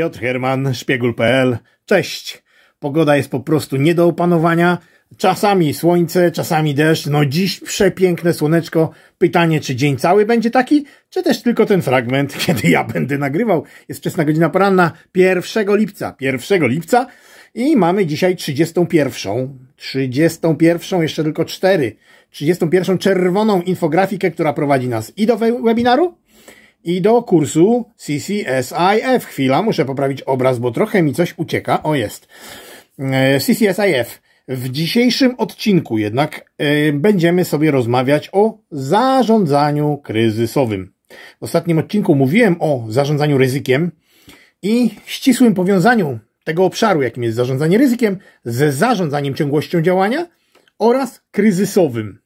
Piotr Herman, szpiegul.pl. Cześć! Pogoda jest po prostu nie do opanowania. Czasami słońce, czasami deszcz. No dziś przepiękne słoneczko. Pytanie, czy dzień cały będzie taki, czy też tylko ten fragment, kiedy ja będę nagrywał. Jest wczesna godzina poranna 1 lipca. 1 lipca i mamy dzisiaj 31. 31, jeszcze tylko 4. 31 czerwoną infografikę, która prowadzi nas i do webinaru, i do kursu CCSIF. Chwila, muszę poprawić obraz, bo trochę mi coś ucieka. O, jest. E, CCSIF. W dzisiejszym odcinku jednak e, będziemy sobie rozmawiać o zarządzaniu kryzysowym. W ostatnim odcinku mówiłem o zarządzaniu ryzykiem i ścisłym powiązaniu tego obszaru, jakim jest zarządzanie ryzykiem, ze zarządzaniem ciągłością działania oraz kryzysowym.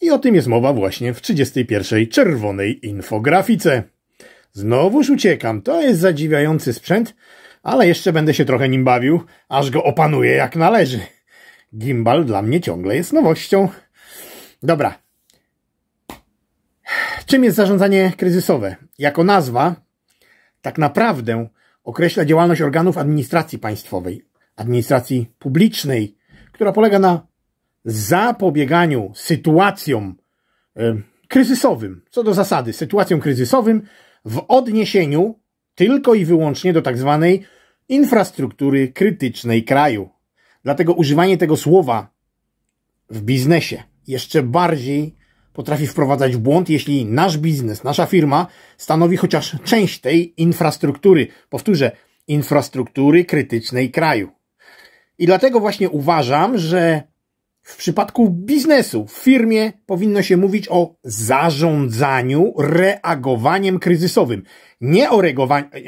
I o tym jest mowa właśnie w 31. czerwonej infografice. Znowuż uciekam, to jest zadziwiający sprzęt, ale jeszcze będę się trochę nim bawił, aż go opanuję jak należy. Gimbal dla mnie ciągle jest nowością. Dobra. Czym jest zarządzanie kryzysowe? Jako nazwa tak naprawdę określa działalność organów administracji państwowej, administracji publicznej, która polega na zapobieganiu sytuacjom e, kryzysowym, co do zasady, sytuacjom kryzysowym w odniesieniu tylko i wyłącznie do tak zwanej infrastruktury krytycznej kraju. Dlatego używanie tego słowa w biznesie jeszcze bardziej potrafi wprowadzać w błąd, jeśli nasz biznes, nasza firma stanowi chociaż część tej infrastruktury. Powtórzę, infrastruktury krytycznej kraju. I dlatego właśnie uważam, że w przypadku biznesu w firmie powinno się mówić o zarządzaniu reagowaniem kryzysowym. Nie o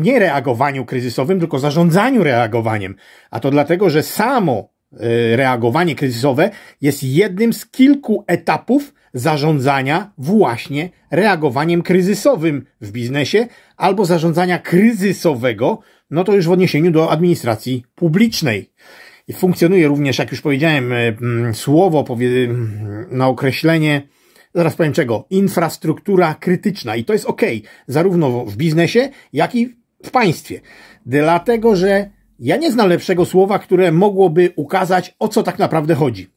nie reagowaniu kryzysowym, tylko zarządzaniu reagowaniem. A to dlatego, że samo e, reagowanie kryzysowe jest jednym z kilku etapów zarządzania właśnie reagowaniem kryzysowym w biznesie albo zarządzania kryzysowego, no to już w odniesieniu do administracji publicznej. I funkcjonuje również, jak już powiedziałem, e, mm, słowo mm, na określenie, zaraz powiem czego, infrastruktura krytyczna. I to jest ok, zarówno w biznesie, jak i w państwie. Dlatego, że ja nie znam lepszego słowa, które mogłoby ukazać, o co tak naprawdę chodzi.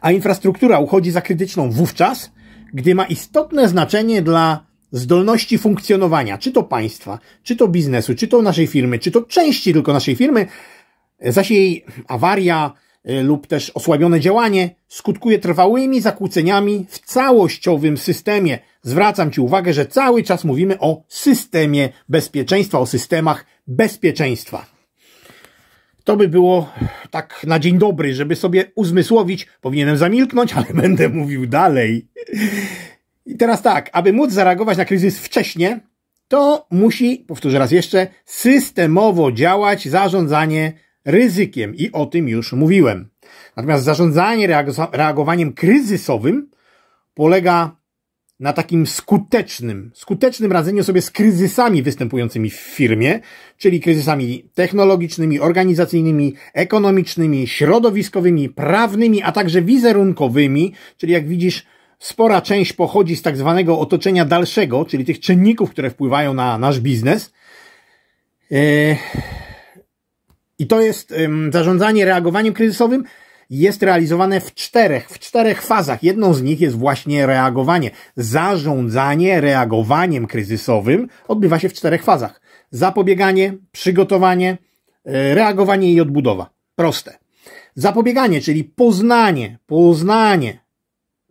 A infrastruktura uchodzi za krytyczną wówczas, gdy ma istotne znaczenie dla zdolności funkcjonowania, czy to państwa, czy to biznesu, czy to naszej firmy, czy to części tylko naszej firmy, Zaś jej awaria e, lub też osłabione działanie skutkuje trwałymi zakłóceniami w całościowym systemie. Zwracam Ci uwagę, że cały czas mówimy o systemie bezpieczeństwa, o systemach bezpieczeństwa. To by było tak na dzień dobry, żeby sobie uzmysłowić. Powinienem zamilknąć, ale będę mówił dalej. I teraz tak, aby móc zareagować na kryzys wcześniej, to musi, powtórzę raz jeszcze, systemowo działać zarządzanie ryzykiem i o tym już mówiłem. Natomiast zarządzanie reagowaniem kryzysowym polega na takim skutecznym, skutecznym radzeniu sobie z kryzysami występującymi w firmie, czyli kryzysami technologicznymi, organizacyjnymi, ekonomicznymi, środowiskowymi, prawnymi, a także wizerunkowymi, czyli jak widzisz, spora część pochodzi z tak zwanego otoczenia dalszego, czyli tych czynników, które wpływają na nasz biznes. Yy... I to jest zarządzanie reagowaniem kryzysowym jest realizowane w czterech, w czterech fazach. Jedną z nich jest właśnie reagowanie. Zarządzanie reagowaniem kryzysowym odbywa się w czterech fazach. Zapobieganie, przygotowanie, y, reagowanie i odbudowa. Proste. Zapobieganie, czyli poznanie, poznanie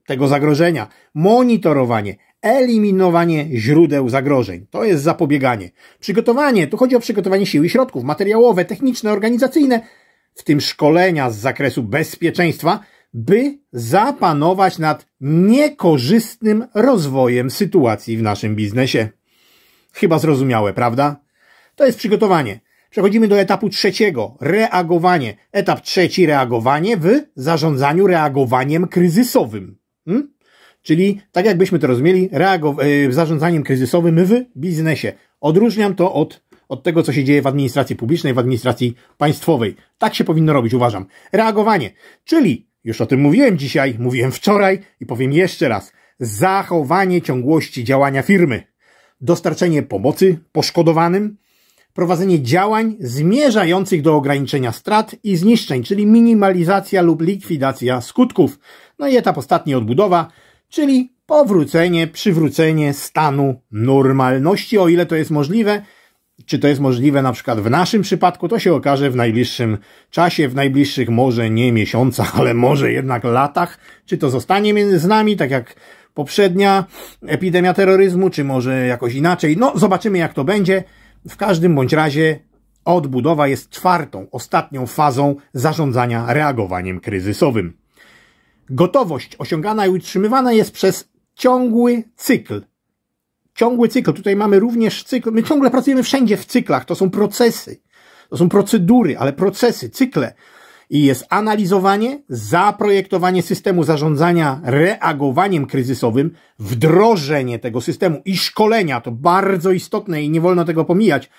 tego zagrożenia, monitorowanie, eliminowanie źródeł zagrożeń. To jest zapobieganie. Przygotowanie, tu chodzi o przygotowanie sił i środków materiałowe, techniczne, organizacyjne, w tym szkolenia z zakresu bezpieczeństwa, by zapanować nad niekorzystnym rozwojem sytuacji w naszym biznesie. Chyba zrozumiałe, prawda? To jest przygotowanie. Przechodzimy do etapu trzeciego reagowanie. Etap trzeci reagowanie w zarządzaniu reagowaniem kryzysowym. Hmm? Czyli tak jakbyśmy to rozumieli, reago- y, zarządzaniem kryzysowym w biznesie. Odróżniam to od, od tego, co się dzieje w administracji publicznej, w administracji państwowej. Tak się powinno robić, uważam. Reagowanie, czyli już o tym mówiłem dzisiaj, mówiłem wczoraj i powiem jeszcze raz. Zachowanie ciągłości działania firmy. Dostarczenie pomocy poszkodowanym, prowadzenie działań zmierzających do ograniczenia strat i zniszczeń, czyli minimalizacja lub likwidacja skutków. No i etap ostatni odbudowa, czyli powrócenie, przywrócenie stanu normalności, o ile to jest możliwe. Czy to jest możliwe na przykład w naszym przypadku, to się okaże w najbliższym czasie, w najbliższych może nie miesiącach, ale może jednak latach. Czy to zostanie między z nami, tak jak poprzednia epidemia terroryzmu, czy może jakoś inaczej. No, zobaczymy jak to będzie. W każdym bądź razie odbudowa jest czwartą, ostatnią fazą zarządzania reagowaniem kryzysowym. Gotowość osiągana i utrzymywana jest przez ciągły cykl. Ciągły cykl. Tutaj mamy również cykl. My ciągle pracujemy wszędzie w cyklach. To są procesy. To są procedury, ale procesy, cykle. I jest analizowanie, zaprojektowanie systemu zarządzania reagowaniem kryzysowym, wdrożenie tego systemu i szkolenia. To bardzo istotne i nie wolno tego pomijać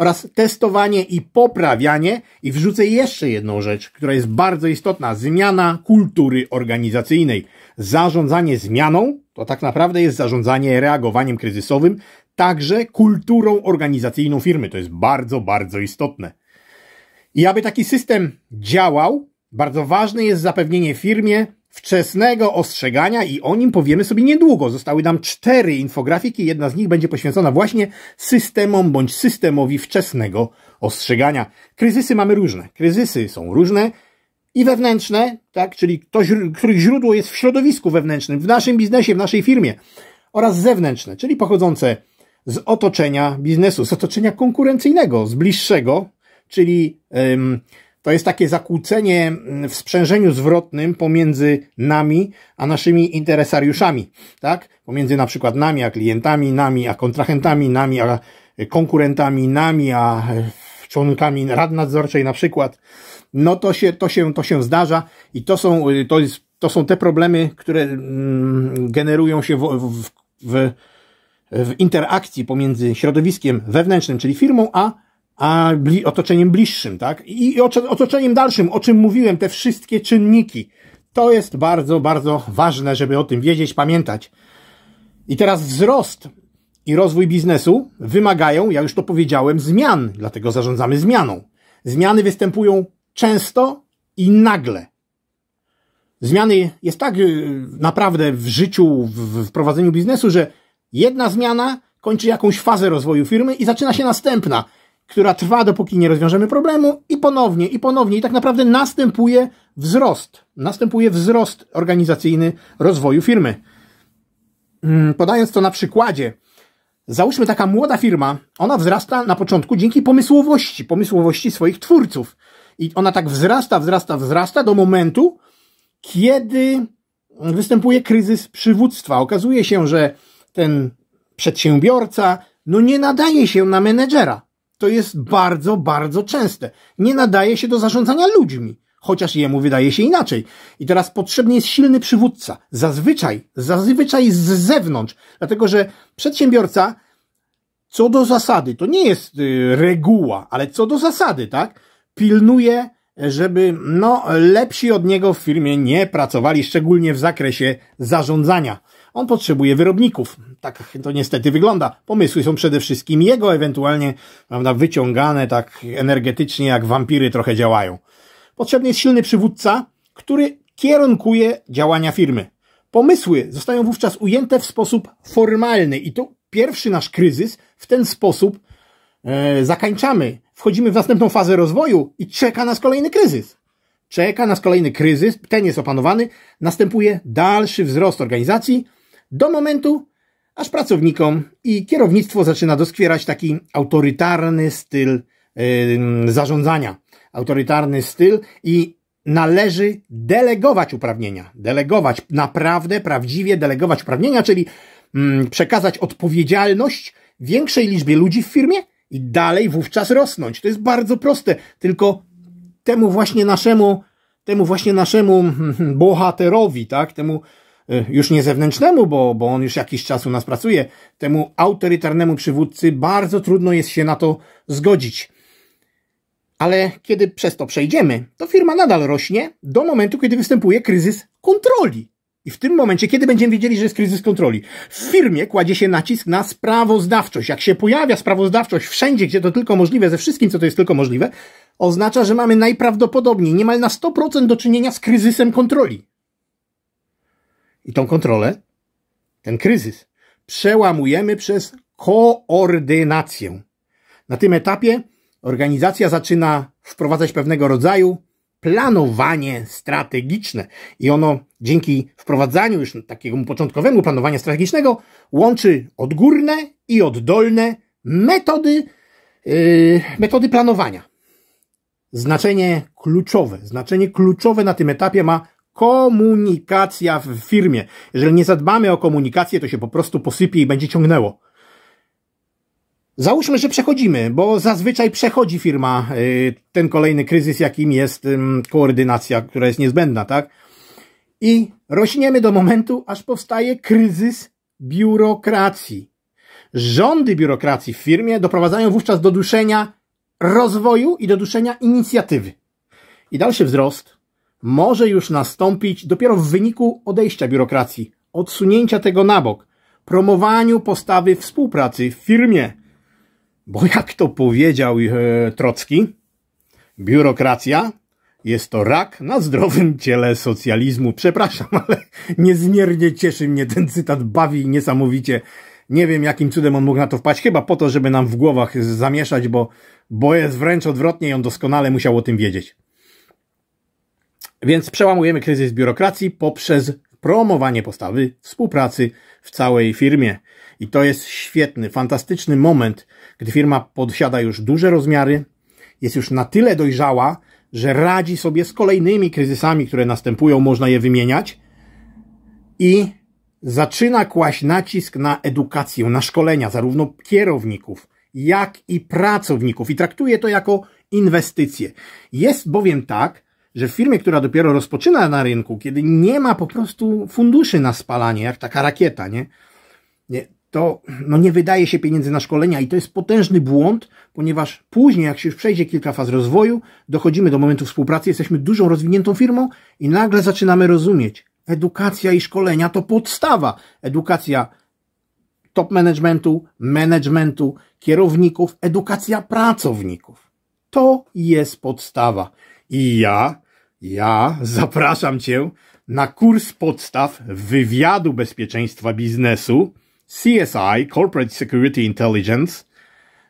oraz testowanie i poprawianie. I wrzucę jeszcze jedną rzecz, która jest bardzo istotna. Zmiana kultury organizacyjnej. Zarządzanie zmianą to tak naprawdę jest zarządzanie reagowaniem kryzysowym, także kulturą organizacyjną firmy. To jest bardzo, bardzo istotne. I aby taki system działał, bardzo ważne jest zapewnienie firmie wczesnego ostrzegania i o nim powiemy sobie niedługo. Zostały nam cztery infografiki, jedna z nich będzie poświęcona właśnie systemom bądź systemowi wczesnego ostrzegania. Kryzysy mamy różne. Kryzysy są różne i wewnętrzne, tak, czyli to, których źródło jest w środowisku wewnętrznym, w naszym biznesie, w naszej firmie oraz zewnętrzne, czyli pochodzące z otoczenia biznesu, z otoczenia konkurencyjnego, z bliższego, czyli ym, to jest takie zakłócenie mm, w sprzężeniu zwrotnym pomiędzy nami a naszymi interesariuszami, tak? Pomiędzy na przykład nami a klientami, nami a kontrahentami, nami a e, konkurentami, nami a e, członkami rad nadzorczej na przykład. No to się, to się, to się zdarza i to są, y, to jest, to są te problemy, które mm, generują się w, w, w, w interakcji pomiędzy środowiskiem wewnętrznym, czyli firmą, a a bli otoczeniem bliższym, tak? I otoczeniem dalszym, o czym mówiłem, te wszystkie czynniki. To jest bardzo, bardzo ważne, żeby o tym wiedzieć, pamiętać. I teraz wzrost i rozwój biznesu wymagają, ja już to powiedziałem, zmian, dlatego zarządzamy zmianą. Zmiany występują często i nagle. Zmiany jest tak y, naprawdę w życiu, w prowadzeniu biznesu, że jedna zmiana kończy jakąś fazę rozwoju firmy i zaczyna się następna która trwa, dopóki nie rozwiążemy problemu, i ponownie, i ponownie, i tak naprawdę następuje wzrost. Następuje wzrost organizacyjny rozwoju firmy. Mm, podając to na przykładzie, załóżmy taka młoda firma, ona wzrasta na początku dzięki pomysłowości, pomysłowości swoich twórców. I ona tak wzrasta, wzrasta, wzrasta do momentu, kiedy występuje kryzys przywództwa. Okazuje się, że ten przedsiębiorca no nie nadaje się na menedżera to jest bardzo, bardzo częste. Nie nadaje się do zarządzania ludźmi, chociaż jemu wydaje się inaczej. I teraz potrzebny jest silny przywódca. Zazwyczaj, zazwyczaj z zewnątrz, dlatego że przedsiębiorca co do zasady, to nie jest y, reguła, ale co do zasady, tak, pilnuje, żeby no, lepsi od niego w firmie nie pracowali, szczególnie w zakresie zarządzania. On potrzebuje wyrobników. Tak to niestety wygląda. Pomysły są przede wszystkim jego, ewentualnie prawda, wyciągane tak energetycznie, jak wampiry trochę działają. Potrzebny jest silny przywódca, który kierunkuje działania firmy. Pomysły zostają wówczas ujęte w sposób formalny i to pierwszy nasz kryzys w ten sposób e, zakańczamy. Wchodzimy w następną fazę rozwoju i czeka nas kolejny kryzys. Czeka nas kolejny kryzys, ten jest opanowany, następuje dalszy wzrost organizacji, do momentu, aż pracownikom i kierownictwo zaczyna doskwierać taki autorytarny styl yy, zarządzania, autorytarny styl i należy delegować uprawnienia, delegować naprawdę, prawdziwie delegować uprawnienia, czyli przekazać odpowiedzialność większej liczbie ludzi w firmie i dalej wówczas rosnąć. To jest bardzo proste, tylko temu właśnie naszemu, temu właśnie naszemu hmm, hmm, bohaterowi, tak, temu Y, już nie zewnętrznemu, bo, bo on już jakiś czas u nas pracuje, temu autorytarnemu przywódcy bardzo trudno jest się na to zgodzić. Ale kiedy przez to przejdziemy, to firma nadal rośnie do momentu, kiedy występuje kryzys kontroli. I w tym momencie, kiedy będziemy wiedzieli, że jest kryzys kontroli, w firmie kładzie się nacisk na sprawozdawczość. Jak się pojawia sprawozdawczość wszędzie, gdzie to tylko możliwe, ze wszystkim, co to jest tylko możliwe, oznacza, że mamy najprawdopodobniej niemal na 100% do czynienia z kryzysem kontroli i tą kontrolę, ten kryzys przełamujemy przez koordynację. Na tym etapie organizacja zaczyna wprowadzać pewnego rodzaju planowanie strategiczne i ono dzięki wprowadzaniu już takiego początkowemu planowania strategicznego łączy odgórne i oddolne metody, yy, metody planowania. Znaczenie kluczowe, znaczenie kluczowe na tym etapie ma komunikacja w firmie. Jeżeli nie zadbamy o komunikację, to się po prostu posypie i będzie ciągnęło. Załóżmy, że przechodzimy, bo zazwyczaj przechodzi firma y, ten kolejny kryzys, jakim jest koordynacja, która jest niezbędna, tak? I rośniemy do momentu, aż powstaje kryzys biurokracji. Rządy biurokracji w firmie doprowadzają wówczas do duszenia rozwoju i do duszenia inicjatywy. I dalszy wzrost może już nastąpić dopiero w wyniku odejścia biurokracji, odsunięcia tego na bok, promowaniu postawy współpracy w firmie. Bo jak to powiedział e, Trocki, biurokracja jest to rak na zdrowym ciele socjalizmu. Przepraszam, ale niezmiernie cieszy mnie ten cytat, bawi niesamowicie. Nie wiem, jakim cudem on mógł na to wpaść, chyba po to, żeby nam w głowach zamieszać, bo, bo jest wręcz odwrotnie i on doskonale musiał o tym wiedzieć. Więc przełamujemy kryzys biurokracji poprzez promowanie postawy współpracy w całej firmie. I to jest świetny, fantastyczny moment, gdy firma podsiada już duże rozmiary, jest już na tyle dojrzała, że radzi sobie z kolejnymi kryzysami, które następują, można je wymieniać i zaczyna kłaść nacisk na edukację, na szkolenia zarówno kierowników, jak i pracowników i traktuje to jako inwestycje. Jest bowiem tak, że w firmie, która dopiero rozpoczyna na rynku, kiedy nie ma po prostu funduszy na spalanie, jak taka rakieta, nie? nie to no nie wydaje się pieniędzy na szkolenia i to jest potężny błąd, ponieważ później, jak się już przejdzie kilka faz rozwoju, dochodzimy do momentu współpracy, jesteśmy dużą, rozwiniętą firmą i nagle zaczynamy rozumieć. Edukacja i szkolenia to podstawa. Edukacja top managementu, managementu, kierowników, edukacja pracowników. To jest podstawa i ja, ja zapraszam Cię na kurs podstaw wywiadu bezpieczeństwa biznesu CSI, Corporate Security Intelligence,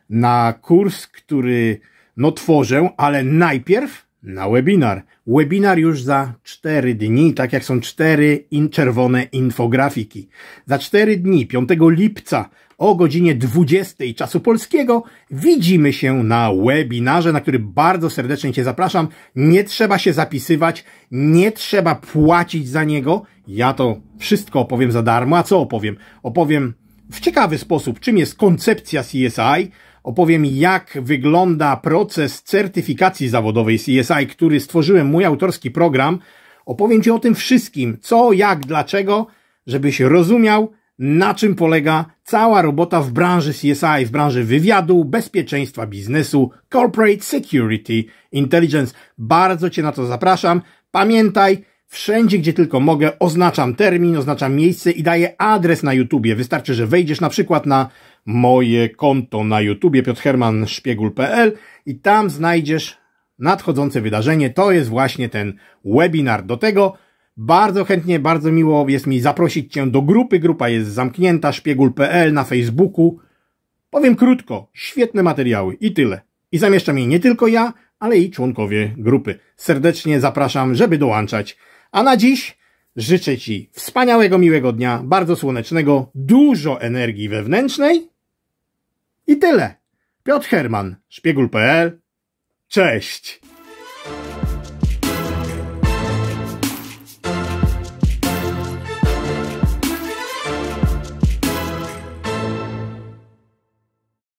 na kurs, który no tworzę, ale najpierw na webinar. Webinar już za 4 dni, tak jak są 4 in czerwone infografiki. Za 4 dni, 5 lipca o godzinie 20 czasu polskiego widzimy się na webinarze, na który bardzo serdecznie Cię zapraszam. Nie trzeba się zapisywać, nie trzeba płacić za niego. Ja to wszystko opowiem za darmo. A co opowiem? Opowiem w ciekawy sposób, czym jest koncepcja CSI, opowiem jak wygląda proces certyfikacji zawodowej CSI, który stworzyłem mój autorski program. Opowiem Ci o tym wszystkim, co, jak, dlaczego, żebyś rozumiał, na czym polega cała robota w branży CSI, w branży wywiadu, bezpieczeństwa biznesu, corporate security, intelligence. Bardzo Cię na to zapraszam. Pamiętaj, wszędzie gdzie tylko mogę oznaczam termin, oznaczam miejsce i daję adres na YouTubie. Wystarczy, że wejdziesz na przykład na moje konto na YouTubie piotrhermanszpiegul.pl i tam znajdziesz nadchodzące wydarzenie. To jest właśnie ten webinar. Do tego bardzo chętnie, bardzo miło jest mi zaprosić Cię do grupy. Grupa jest zamknięta, szpiegul.pl na Facebooku. Powiem krótko, świetne materiały i tyle. I zamieszczam je nie tylko ja, ale i członkowie grupy. Serdecznie zapraszam, żeby dołączać. A na dziś życzę Ci wspaniałego, miłego dnia, bardzo słonecznego, dużo energii wewnętrznej i tyle. Piotr Herman, szpiegul.pl. Cześć!